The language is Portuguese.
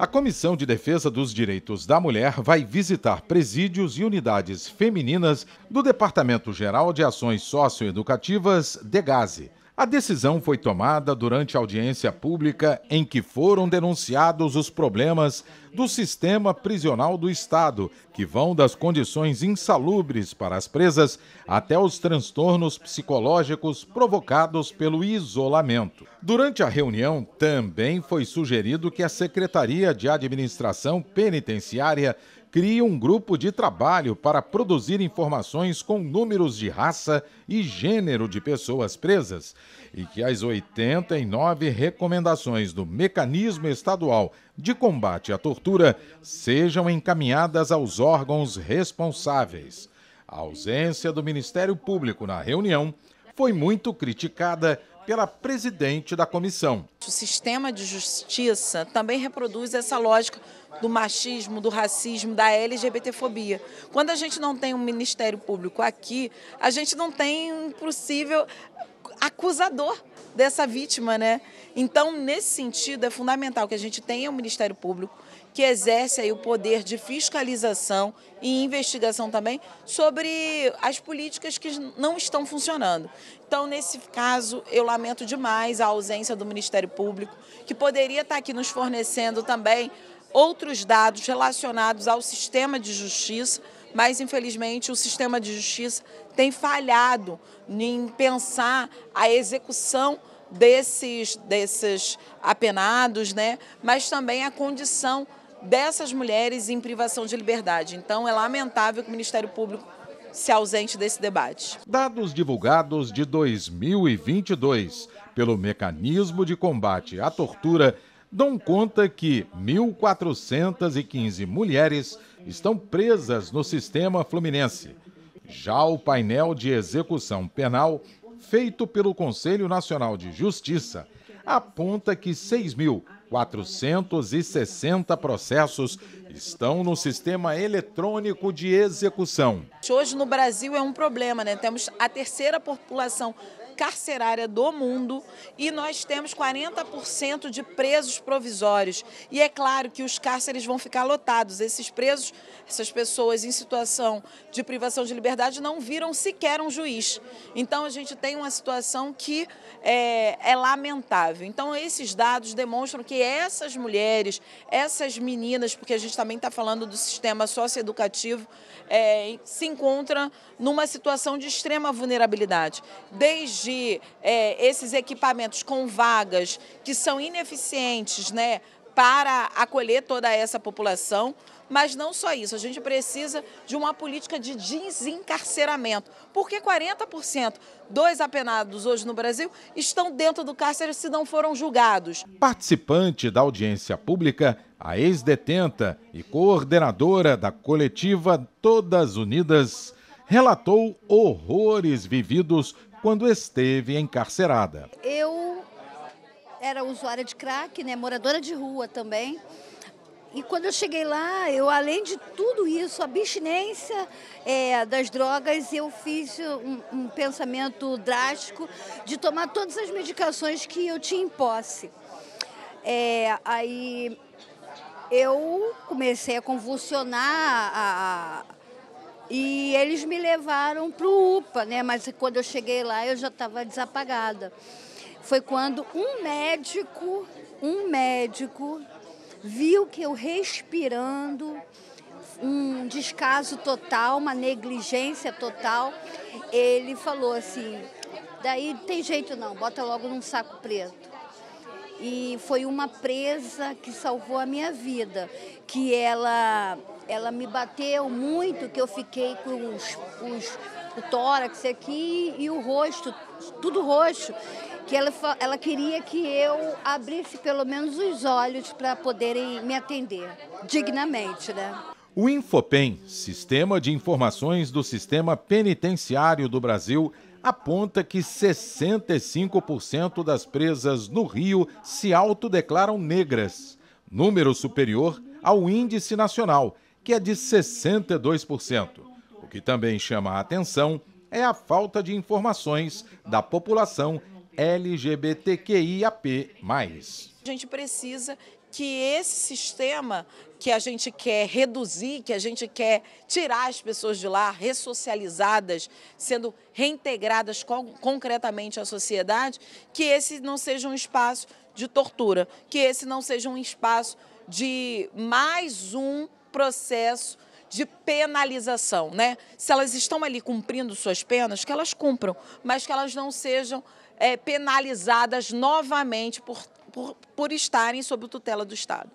A Comissão de Defesa dos Direitos da Mulher vai visitar presídios e unidades femininas do Departamento Geral de Ações Socioeducativas, DEGASE. A decisão foi tomada durante audiência pública em que foram denunciados os problemas do sistema prisional do Estado, que vão das condições insalubres para as presas até os transtornos psicológicos provocados pelo isolamento. Durante a reunião, também foi sugerido que a Secretaria de Administração Penitenciária cria um grupo de trabalho para produzir informações com números de raça e gênero de pessoas presas e que as 89 recomendações do Mecanismo Estadual de Combate à Tortura sejam encaminhadas aos órgãos responsáveis. A ausência do Ministério Público na reunião foi muito criticada pela presidente da comissão. O sistema de justiça também reproduz essa lógica do machismo, do racismo, da LGBTfobia. Quando a gente não tem um Ministério Público aqui, a gente não tem um possível acusador dessa vítima, né? Então, nesse sentido, é fundamental que a gente tenha um Ministério Público que exerce aí o poder de fiscalização e investigação também sobre as políticas que não estão funcionando. Então, nesse caso, eu lamento demais a ausência do Ministério Público, que poderia estar aqui nos fornecendo também outros dados relacionados ao sistema de justiça, mas infelizmente o sistema de justiça tem falhado em pensar a execução desses, desses apenados, né? mas também a condição dessas mulheres em privação de liberdade. Então é lamentável que o Ministério Público se ausente desse debate. Dados divulgados de 2022 pelo Mecanismo de Combate à Tortura dão conta que 1.415 mulheres estão presas no sistema fluminense. Já o painel de execução penal, feito pelo Conselho Nacional de Justiça, aponta que 6.000 460 processos estão no sistema eletrônico de execução. Hoje no Brasil é um problema, né? Temos a terceira população carcerária do mundo e nós temos 40% de presos provisórios. E é claro que os cárceres vão ficar lotados. Esses presos, essas pessoas em situação de privação de liberdade não viram sequer um juiz. Então a gente tem uma situação que é, é lamentável. Então esses dados demonstram que essas mulheres, essas meninas, porque a gente também está falando do sistema socioeducativo, é, se encontram numa situação de extrema vulnerabilidade. Desde de é, esses equipamentos com vagas que são ineficientes né, para acolher toda essa população. Mas não só isso, a gente precisa de uma política de desencarceramento, porque 40% dos apenados hoje no Brasil estão dentro do cárcere se não foram julgados. Participante da audiência pública, a ex-detenta e coordenadora da coletiva Todas Unidas relatou horrores vividos quando esteve encarcerada. Eu era usuária de crack, né, moradora de rua também. E quando eu cheguei lá, eu além de tudo isso, a abstinência é, das drogas, eu fiz um, um, pensamento drástico de tomar todas as medicações que eu tinha em posse. É, aí eu comecei a convulsionar a, a e eles me levaram para o UPA, né? Mas quando eu cheguei lá, eu já estava desapagada. Foi quando um médico, um médico, viu que eu respirando, um descaso total, uma negligência total. Ele falou assim: daí tem jeito não, bota logo num saco preto e foi uma presa que salvou a minha vida, que ela ela me bateu muito, que eu fiquei com os, os, o tórax aqui e o rosto, tudo roxo, que ela, ela queria que eu abrisse pelo menos os olhos para poderem me atender dignamente, né? O Infopem, Sistema de Informações do Sistema Penitenciário do Brasil, aponta que 65% das presas no Rio se autodeclaram negras, número superior ao índice nacional, que é de 62%. O que também chama a atenção é a falta de informações da população LGBTQIAP+. A gente precisa que esse sistema que a gente quer reduzir, que a gente quer tirar as pessoas de lá, ressocializadas, sendo reintegradas concretamente à sociedade, que esse não seja um espaço de tortura, que esse não seja um espaço de mais um processo de penalização, né? Se elas estão ali cumprindo suas penas, que elas cumpram, mas que elas não sejam é, penalizadas novamente por, por, por estarem sob tutela do Estado.